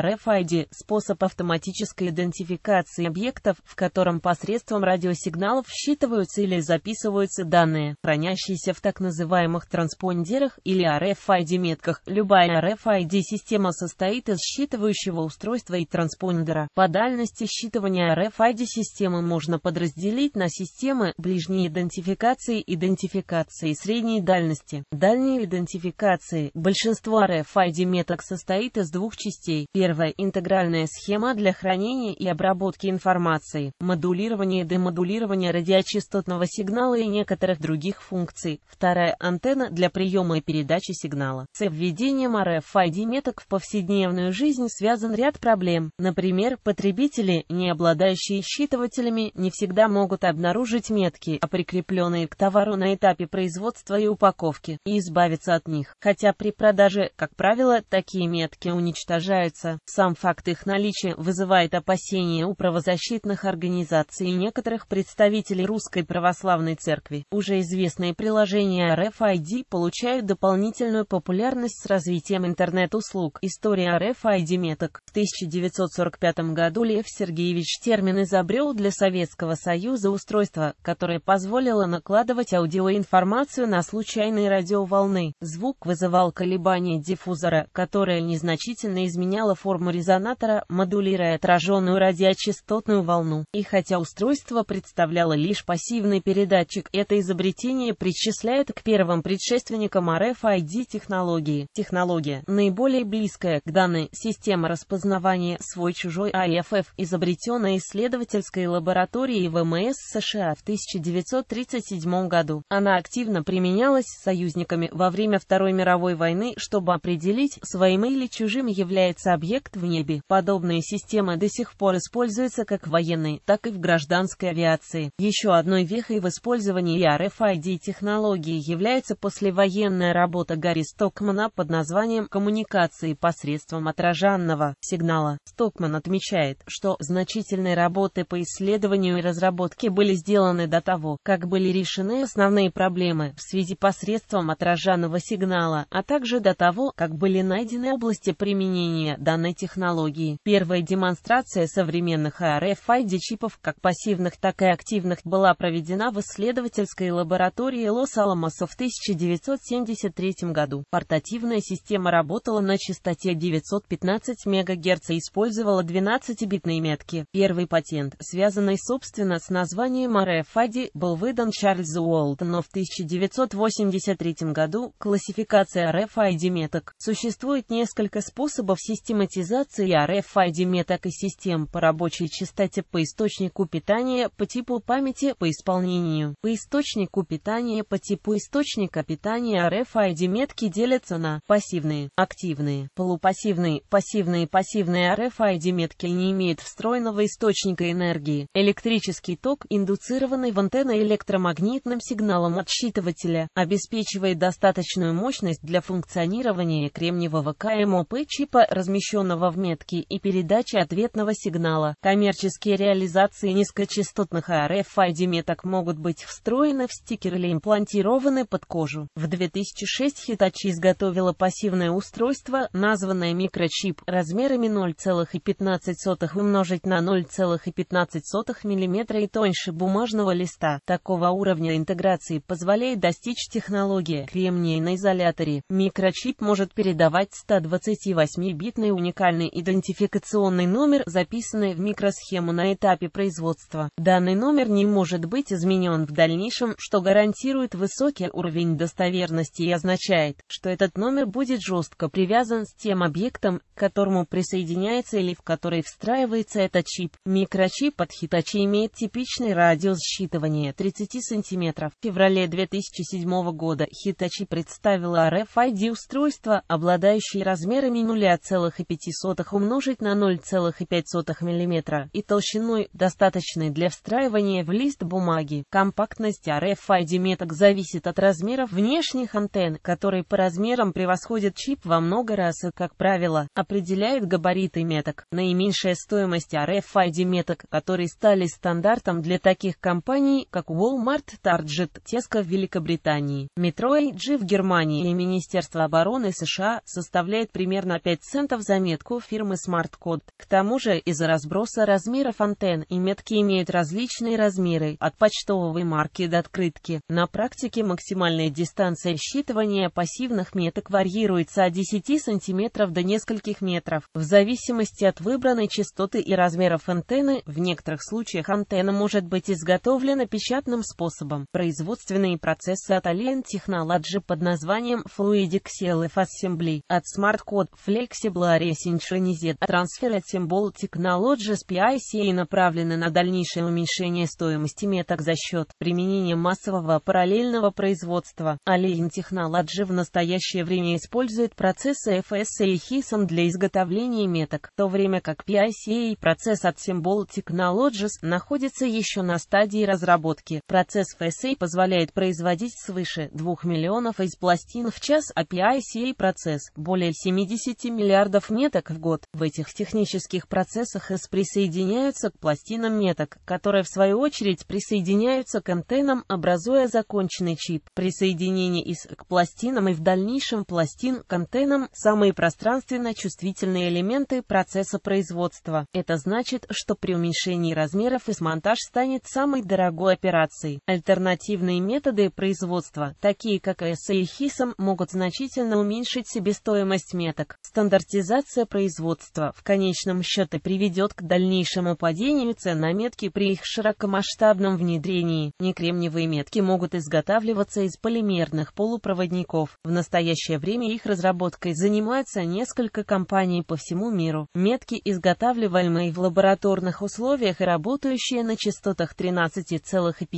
RFID – способ автоматической идентификации объектов, в котором посредством радиосигналов считываются или записываются данные, хранящиеся в так называемых транспондерах или RFID-метках. Любая RFID-система состоит из считывающего устройства и транспондера. По дальности считывания RFID-системы можно подразделить на системы ближней идентификации, идентификации средней дальности, дальней идентификации. Большинство RFID-меток состоит из двух частей – Первая интегральная схема для хранения и обработки информации, модулирования и демодулирования радиочастотного сигнала и некоторых других функций. Вторая антенна для приема и передачи сигнала. С введением RFID меток в повседневную жизнь связан ряд проблем. Например, потребители, не обладающие считывателями, не всегда могут обнаружить метки, а прикрепленные к товару на этапе производства и упаковки, и избавиться от них. Хотя при продаже, как правило, такие метки уничтожаются сам факт их наличия вызывает опасения у правозащитных организаций и некоторых представителей Русской Православной Церкви. Уже известные приложения RFID получают дополнительную популярность с развитием интернет-услуг. История RFID меток. В 1945 году Лев Сергеевич термин изобрел для Советского Союза устройство, которое позволило накладывать аудиоинформацию на случайные радиоволны. Звук вызывал колебания диффузора, которое незначительно изменяло форму резонатора, модулируя отраженную радиочастотную волну. И хотя устройство представляло лишь пассивный передатчик, это изобретение причисляют к первым предшественникам RFID технологии. Технология, наиболее близкая к данной системе распознавания свой-чужой AFF, изобретенная исследовательской лабораторией ВМС эм США а в 1937 году. Она активно применялась союзниками во время Второй мировой войны, чтобы определить, своим или чужим является объект объект в небе. Подобная система до сих пор используется как в военной, так и в гражданской авиации. Еще одной вехой в использовании RFID-технологии является послевоенная работа Гарри Стокмана под названием «Коммуникации посредством отражанного сигнала». Стокман отмечает, что значительные работы по исследованию и разработке были сделаны до того, как были решены основные проблемы в связи посредством отражанного сигнала, а также до того, как были найдены области применения данных данной технологии. Первая демонстрация современных RFID-чипов, как пассивных, так и активных, была проведена в исследовательской лаборатории Лос-Аламоса в 1973 году. Портативная система работала на частоте 915 МГц и использовала 12-битные метки. Первый патент, связанный собственно с названием RFID, был выдан Чарльзу Уолтону в 1983 году. Классификация RFID меток. Существует несколько способов системы автоматизации RFID-метэкосистем по рабочей частоте по источнику питания по типу памяти по исполнению. По источнику питания по типу источника питания RFID-метки делятся на пассивные, активные, полупассивные, пассивные, пассивные RFID-метки не имеют встроенного источника энергии. Электрический ток, индуцированный в антенны электромагнитным сигналом от считывателя, обеспечивает достаточную мощность для функционирования кремниевого КМОП чипа, размещенного помещенного в метки и передачи ответного сигнала. Коммерческие реализации низкочастотных RFID-меток могут быть встроены в стикер или имплантированы под кожу. В 2006 Hitachi изготовила пассивное устройство, названное микрочип, размерами 0,15 умножить на 0,15 мм и тоньше бумажного листа. Такого уровня интеграции позволяет достичь технологии кремния на изоляторе. Микрочип может передавать 128-битный уникальный идентификационный номер, записанный в микросхему на этапе производства. Данный номер не может быть изменен в дальнейшем, что гарантирует высокий уровень достоверности и означает, что этот номер будет жестко привязан с тем объектом, к которому присоединяется или в который встраивается этот чип. Микрочип от Hitachi имеет типичный радиус считывания 30 см. В феврале 2007 года Hitachi представила RFID-устройство, обладающее размерами 0,5 0,05 умножить на 0,5 мм и толщиной, достаточной для встраивания в лист бумаги. Компактность RFID-меток зависит от размеров внешних антенн, которые по размерам превосходят чип во много раз и, как правило, определяет габариты меток. Наименьшая стоимость RFID-меток, которые стали стандартом для таких компаний, как Walmart, Target, Tesco в Великобритании, Metro AG в Германии и Министерство обороны США, составляет примерно 5 центов за метку фирмы SmartCode. К тому же, из-за разброса размеров антенн и метки имеют различные размеры, от почтовой марки до открытки. На практике максимальная дистанция считывания пассивных меток варьируется от 10 см до нескольких метров, в зависимости от выбранной частоты и размеров антенны. В некоторых случаях антенна может быть изготовлена печатным способом. Производственные процессы от Alien Technology под названием Fluidic CLF Assembly от SmartCode Flexiblary synchronized трансфер а от symbol technologies PICA направлены на дальнейшее уменьшение стоимости меток за счет применения массового параллельного производства. Alien Technology в настоящее время использует процессы FS и HISM для изготовления меток, в то время как PICA процесс от Symbol Technologies находится еще на стадии разработки. Процесс FSA позволяет производить свыше 2 миллионов из пластин в час, а PICA процесс более 70 миллиардов метров меток в год. В этих технических процессах С присоединяются к пластинам меток, которые в свою очередь присоединяются к антеннам, образуя законченный чип. Присоединение ИС к пластинам и в дальнейшем пластин к антеннам – самые пространственно-чувствительные элементы процесса производства. Это значит, что при уменьшении размеров ИС монтаж станет самой дорогой операцией. Альтернативные методы производства, такие как ЭС и ХИСом, могут значительно уменьшить себестоимость меток. Стандартизация концентрация производства в конечном счете приведет к дальнейшему падению цен на метки при их широкомасштабном внедрении. Некремниевые метки могут изготавливаться из полимерных полупроводников. В настоящее время их разработкой занимаются несколько компаний по всему миру. Метки, изготавливаемые в лабораторных условиях и работающие на частотах 13,56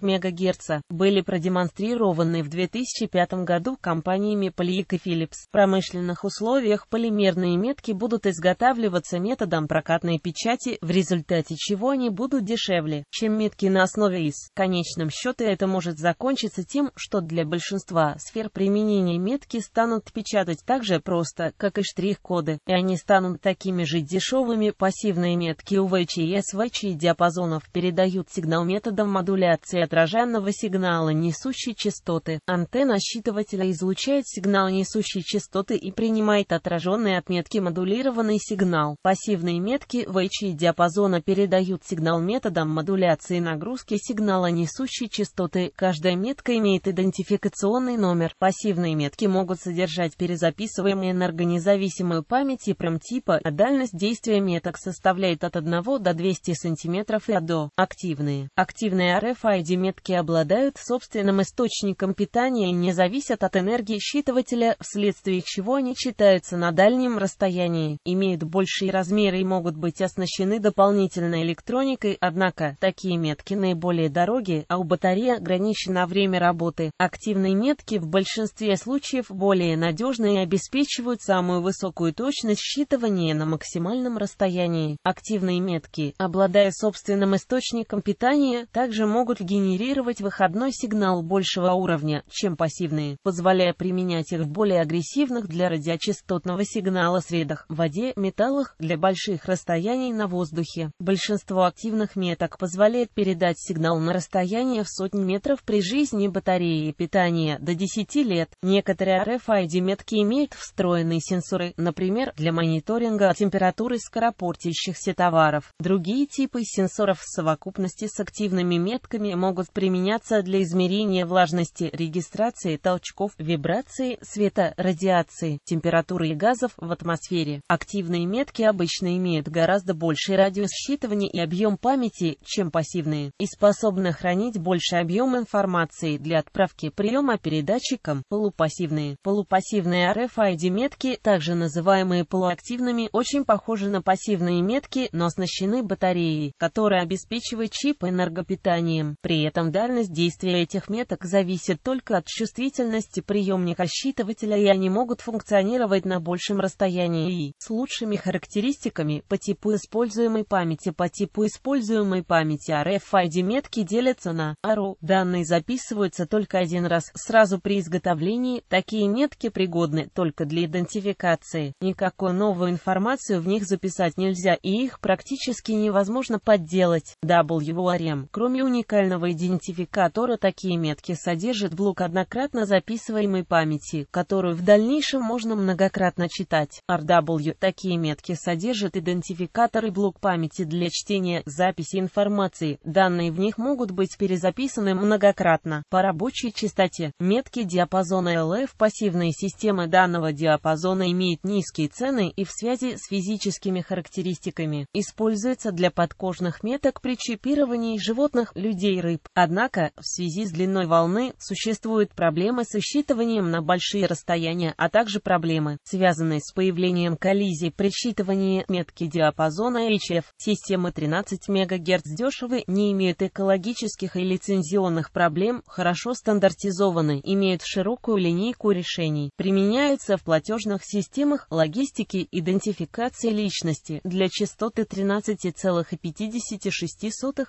МГц, были продемонстрированы в 2005 году компаниями ConocoPhillips промышленных условий условиях полимерные метки будут изготавливаться методом прокатной печати, в результате чего они будут дешевле, чем метки на основе ИС. В конечном счете это может закончиться тем, что для большинства сфер применения метки станут печатать так же просто, как и штрих-коды, и они станут такими же дешевыми. Пассивные метки УВЧ и СВЧ диапазонов передают сигнал методом модуляции отраженного сигнала несущей частоты. Антенна считывателя излучает сигнал несущей частоты и принимает отражает отраженные от метки модулированный сигнал. Пассивные метки в HE диапазона передают сигнал методом модуляции нагрузки сигнала несущей частоты. Каждая метка имеет идентификационный номер. Пассивные метки могут содержать перезаписываемые энергонезависимую память и прям типа, а дальность действия меток составляет от 1 до 200 см и до. Активные. Активные RFID метки обладают собственным источником питания и не зависят от энергии считывателя, вследствие чего они читают рождаются на дальнем расстоянии, имеют большие размеры и могут быть оснащены дополнительной электроникой, однако такие метки наиболее дороги, а у батареи ограничено время работы. Активные метки в большинстве случаев более надежны и обеспечивают самую высокую точность считывания на максимальном расстоянии. Активные метки, обладая собственным источником питания, также могут генерировать выходной сигнал большего уровня, чем пассивные, позволяя применять их в более агрессивных для радиочастот частотного сигнала в средах, воде, металлах, для больших расстояний на воздухе. Большинство активных меток позволяет передать сигнал на расстояние в сотни метров при жизни батареи питания до 10 лет. Некоторые RFID-метки имеют встроенные сенсоры, например, для мониторинга температуры скоропортящихся товаров. Другие типы сенсоров в совокупности с активными метками могут применяться для измерения влажности, регистрации толчков, вибрации, света, радиации, температуры, температуры и газов в атмосфере. Активные метки обычно имеют гораздо больший радиус считывания и объем памяти, чем пассивные, и способны хранить больший объем информации для отправки приема передатчикам. Полупассивные. Полупассивные RFID-метки, также называемые полуактивными, очень похожи на пассивные метки, но оснащены батареей, которая обеспечивает чип энергопитанием. При этом дальность действия этих меток зависит только от чувствительности приемника считывателя и они могут функционировать работать на большем расстоянии и с лучшими характеристиками по типу используемой памяти. По типу используемой памяти RFID метки делятся на ARU. Данные записываются только один раз сразу при изготовлении. Такие метки пригодны только для идентификации. Никакую новую информацию в них записать нельзя и их практически невозможно подделать. WRM. Кроме уникального идентификатора, такие метки содержат блок однократно записываемой памяти, которую в дальнейшем можно многократно многократно читать. RW. Такие метки содержат идентификаторы блок памяти для чтения, записи информации. Данные в них могут быть перезаписаны многократно. По рабочей частоте. Метки диапазона LF пассивные системы данного диапазона имеют низкие цены и в связи с физическими характеристиками. Используется для подкожных меток при чипировании животных, людей, рыб. Однако, в связи с длиной волны, существуют проблемы с учитыванием на большие расстояния, а также проблемы связанной с появлением коллизий при считывании метки диапазона HF. Системы 13 МГц дешевы, не имеют экологических и лицензионных проблем, хорошо стандартизованы, имеют широкую линейку решений, применяются в платежных системах, логистике, идентификации личности. Для частоты 13,56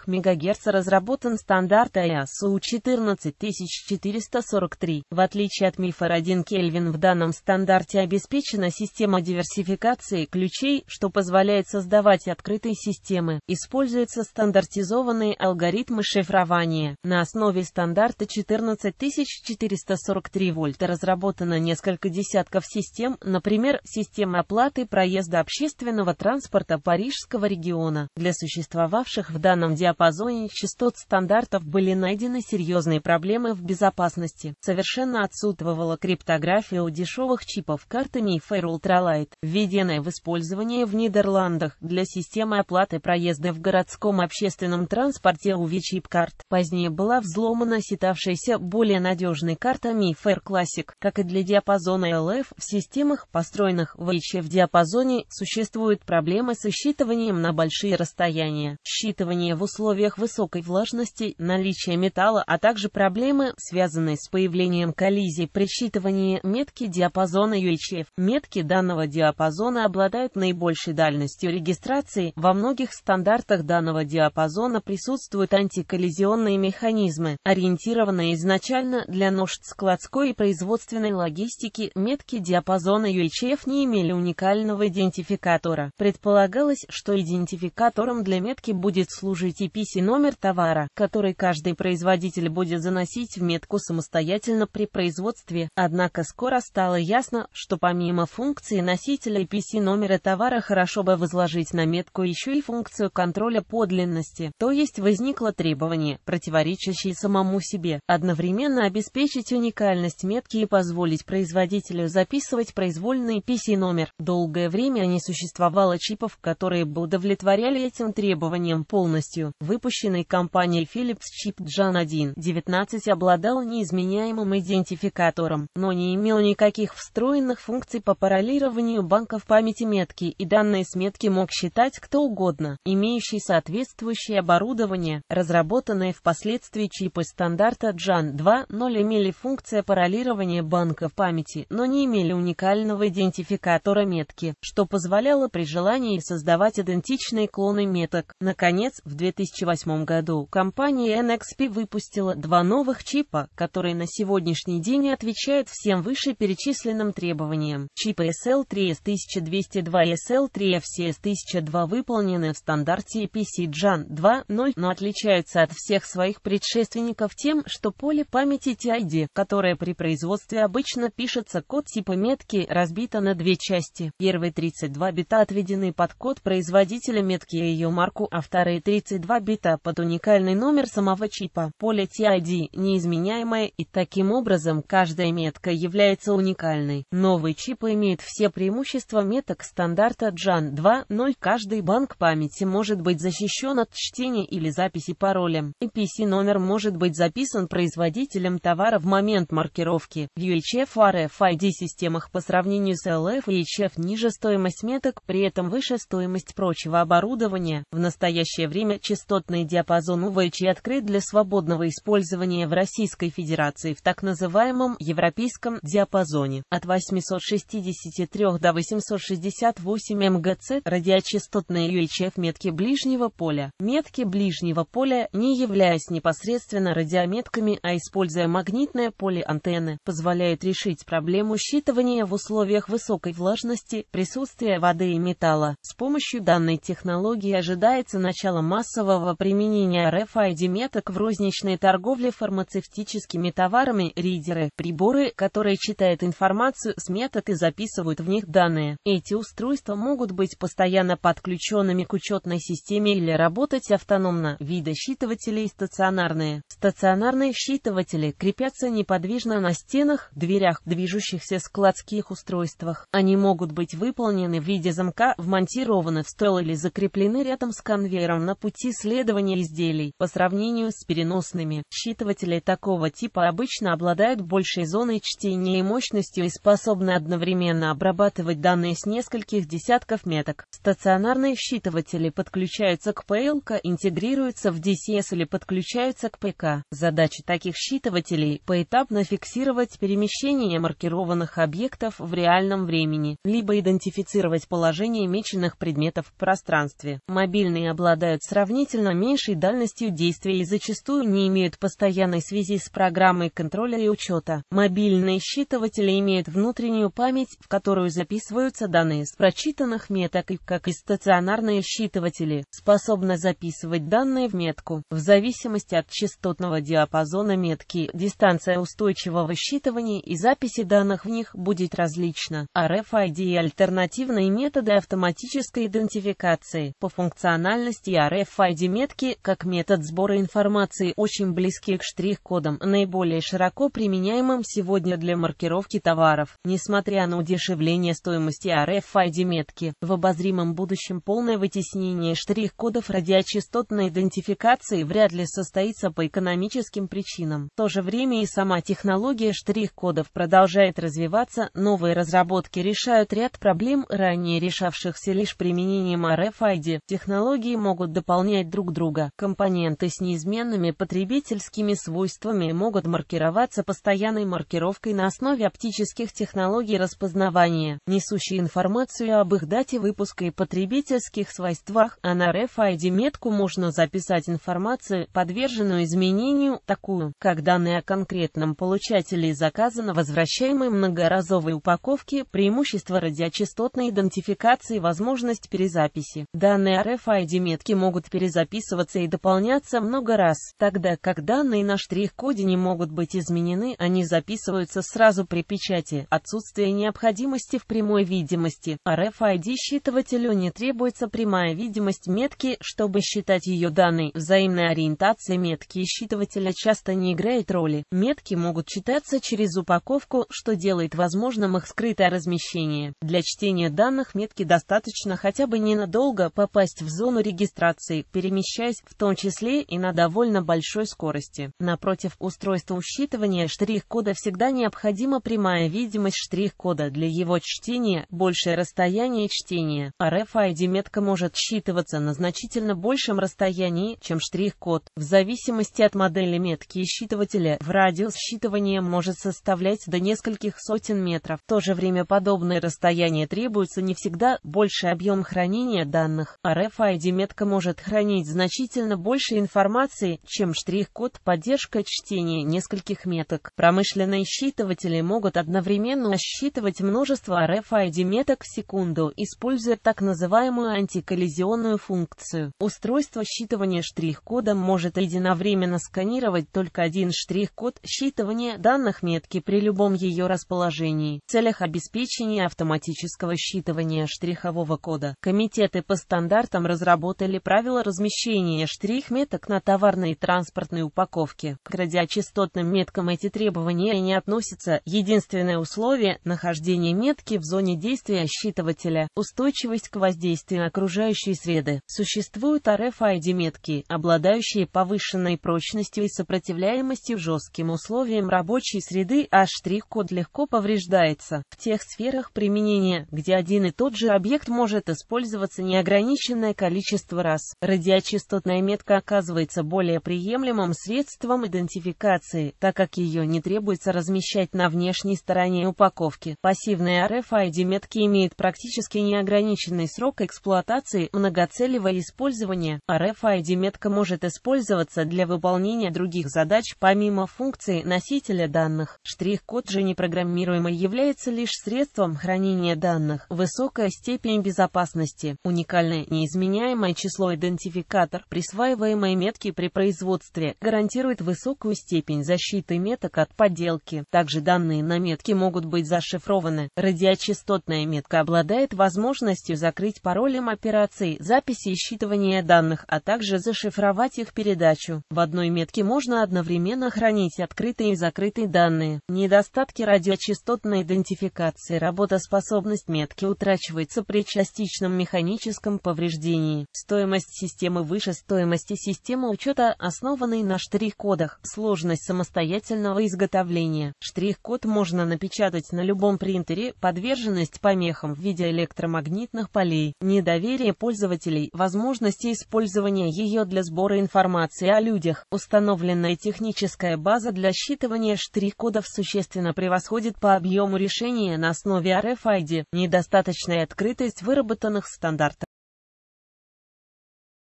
МГц разработан стандарт ISO 14443. В отличие от мифа 1 Кельвин в данном стандарте обеспечивается обеспечена система диверсификации ключей, что позволяет создавать открытые системы. Используются стандартизованные алгоритмы шифрования. На основе стандарта 14443 вольта разработано несколько десятков систем, например, система оплаты проезда общественного транспорта Парижского региона. Для существовавших в данном диапазоне частот стандартов были найдены серьезные проблемы в безопасности. Совершенно отсутствовала криптография у дешевых чипов, как карта Mayfair Ultralight, введенная в использование в Нидерландах для системы оплаты проезда в городском общественном транспорте UV-чип-карт. Позднее была взломана сетавшаяся более надежной карта Mayfair Classic, как и для диапазона LF в системах, построенных в HF-диапазоне, существуют проблемы с считыванием на большие расстояния, считывание в условиях высокой влажности, наличие металла, а также проблемы, связанные с появлением коллизий при считывании метки диапазона UHF случаев, метки данного диапазона обладают наибольшей дальностью регистрации, во многих стандартах данного диапазона присутствуют антиколлизионные механизмы, ориентированные изначально для нужд складской и производственной логистики, метки диапазона UHF не имели уникального идентификатора. Предполагалось, что идентификатором для метки будет служить IPC номер товара, который каждый производитель будет заносить в метку самостоятельно при производстве, однако скоро стало ясно, что помимо функции носителя IPC номера товара хорошо бы возложить на метку еще и функцию контроля подлинности, то есть возникло требование, противоречащее самому себе, одновременно обеспечить уникальность метки и позволить производителю записывать произвольный IPC номер. Долгое время не существовало чипов, которые бы удовлетворяли этим требованиям полностью. Выпущенный компанией Philips чип Jan 1 19 обладал неизменяемым идентификатором, но не имел никаких встроенных функций функций по параллелированию банков памяти метки, и данные с метки мог считать кто угодно, имеющий соответствующее оборудование, разработанные впоследствии чипы стандарта JAN 2.0 имели функция параллелирования банков памяти, но не имели уникального идентификатора метки, что позволяло при желании создавать идентичные клоны меток. Наконец, в 2008 году компания NXP выпустила два новых чипа, которые на сегодняшний день отвечают всем вышеперечисленным требованиям оборудованием. Чипы SL3 S1202 и SL3 FCS1002 выполнены в стандарте PC Jan 2.0, но отличаются от всех своих предшественников тем, что поле памяти TID, которое при производстве обычно пишется код типа метки, разбито на две части. Первые 32 бита отведены под код производителя метки и ее марку, а вторые 32 бита под уникальный номер самого чипа. Поле TID неизменяемое и таким образом каждая метка является уникальной. Новый такой чип имеет все преимущества меток стандарта JAN 2.0. Каждый банк памяти может быть защищен от чтения или записи паролем. IPC-номер может быть записан производителем товара в момент маркировки. В UHF RFID системах по сравнению с LF и HF ниже стоимость меток, при этом выше стоимость прочего оборудования. В настоящее время частотный диапазон УВЧ открыт для свободного использования в Российской Федерации в так называемом европейском диапазоне от 800 863 до 868 МГц радиочастотные UHF метки ближнего поля. Метки ближнего поля, не являясь непосредственно радиометками, а используя магнитное поле антенны, позволяют решить проблему считывания в условиях высокой влажности, присутствия воды и металла. С помощью данной технологии ожидается начало массового применения RFID-меток в розничной торговле фармацевтическими товарами, ридеры, приборы, которые читают информацию с методами метод и записывают в них данные. Эти устройства могут быть постоянно подключенными к учетной системе или работать автономно. Виды считывателей стационарные. Стационарные считыватели крепятся неподвижно на стенах, дверях, движущихся складских устройствах. Они могут быть выполнены в виде замка, вмонтированы в стол или закреплены рядом с конвейером на пути следования изделий. По сравнению с переносными, считыватели такого типа обычно обладают большей зоной чтения и мощностью и способны способны одновременно обрабатывать данные с нескольких десятков меток. Стационарные считыватели подключаются к ПЛК, интегрируются в DCS или подключаются к ПК. Задача таких считывателей – поэтапно фиксировать перемещение маркированных объектов в реальном времени, либо идентифицировать положение меченных предметов в пространстве. Мобильные обладают сравнительно меньшей дальностью действия и зачастую не имеют постоянной связи с программой контроля и учета. Мобильные считыватели имеют внутреннюю внешнюю память, в которую записываются данные с прочитанных меток как и стационарные считыватели, способна записывать данные в метку. В зависимости от частотного диапазона метки, дистанция устойчивого считывания и записи данных в них будет различна. RFID и альтернативные методы автоматической идентификации. По функциональности RFID метки, как метод сбора информации, очень близки к штрих-кодам, наиболее широко применяемым сегодня для маркировки товаров. Несмотря Несмотря на удешевление стоимости RFID-метки, в обозримом будущем полное вытеснение штрих-кодов радиочастотной идентификации вряд ли состоится по экономическим причинам. В то же время и сама технология штрих-кодов продолжает развиваться, новые разработки решают ряд проблем, ранее решавшихся лишь применением RFID. Технологии могут дополнять друг друга. Компоненты с неизменными потребительскими свойствами могут маркироваться постоянной маркировкой на основе оптических технологий технологий распознавания, несущие информацию об их дате выпуска и потребительских свойствах, а на RFID-метку можно записать информацию, подверженную изменению, такую, как данные о конкретном получателе и заказа на возвращаемой многоразовой упаковке, преимущество радиочастотной идентификации возможность перезаписи. Данные RFID-метки могут перезаписываться и дополняться много раз, тогда как данные на штрих-коде не могут быть изменены, они записываются сразу при печати, отсутствие отсутствие необходимости в прямой видимости. RFID-считывателю не требуется прямая видимость метки, чтобы считать ее данной. Взаимная ориентация метки и считывателя часто не играет роли. Метки могут читаться через упаковку, что делает возможным их скрытое размещение. Для чтения данных метки достаточно хотя бы ненадолго попасть в зону регистрации, перемещаясь в том числе и на довольно большой скорости. Напротив, устройством считывания штрих-кода всегда необходима прямая видимость штрих штрих-кода для его чтения, большее расстояние чтения. RFID-метка может считываться на значительно большем расстоянии, чем штрих-код. В зависимости от модели метки и считывателя, в радиус считывания может составлять до нескольких сотен метров. В то же время подобные расстояния требуются не всегда, больший объем хранения данных. RFID-метка может хранить значительно больше информации, чем штрих-код, поддержка чтения нескольких меток. Промышленные считыватели могут одновременно ощущать считывать множество RFID-меток в секунду, используя так называемую антиколлизионную функцию. Устройство считывания штрих-кода может единовременно сканировать только один штрих-код считывания данных метки при любом ее расположении. В целях обеспечения автоматического считывания штрихового кода комитеты по стандартам разработали правила размещения штрих-меток на товарной и транспортной упаковке. К радиочастотным меткам эти требования не относятся. Единственное условие нахождение метки в зоне действия считывателя, устойчивость к воздействию окружающей среды. Существуют RFID-метки, обладающие повышенной прочностью и сопротивляемостью жестким условиям рабочей среды, а штрих-код легко повреждается. В тех сферах применения, где один и тот же объект может использоваться неограниченное количество раз, радиочастотная метка оказывается более приемлемым средством идентификации, так как ее не требуется размещать на внешней стороне упаковки упаковки. Пассивная RFID-метки имеют практически неограниченный срок эксплуатации, многоцелевое использование. RFID-метка может использоваться для выполнения других задач, помимо функции носителя данных. Штрих-код же непрограммируемый является лишь средством хранения данных. Высокая степень безопасности, уникальное неизменяемое число идентификатор, присваиваемые метки при производстве, гарантирует высокую степень защиты меток от подделки. Также данные на метке могут быть зашифрованы. Радиочастотная метка обладает возможностью закрыть паролем операций, записи и считывания данных, а также зашифровать их передачу. В одной метке можно одновременно хранить открытые и закрытые данные. Недостатки радиочастотной идентификации работоспособность метки утрачивается при частичном механическом повреждении. Стоимость системы выше стоимости системы учета, основанной на штрих-кодах. Сложность самостоятельного изготовления. Штрих-код можно напечатать на любом принтере, подверженность помехам в виде электромагнитных полей, недоверие пользователей, возможности использования ее для сбора информации о людях, установленная техническая база для считывания штрих-кодов существенно превосходит по объему решения на основе RFID, недостаточная открытость выработанных стандартов.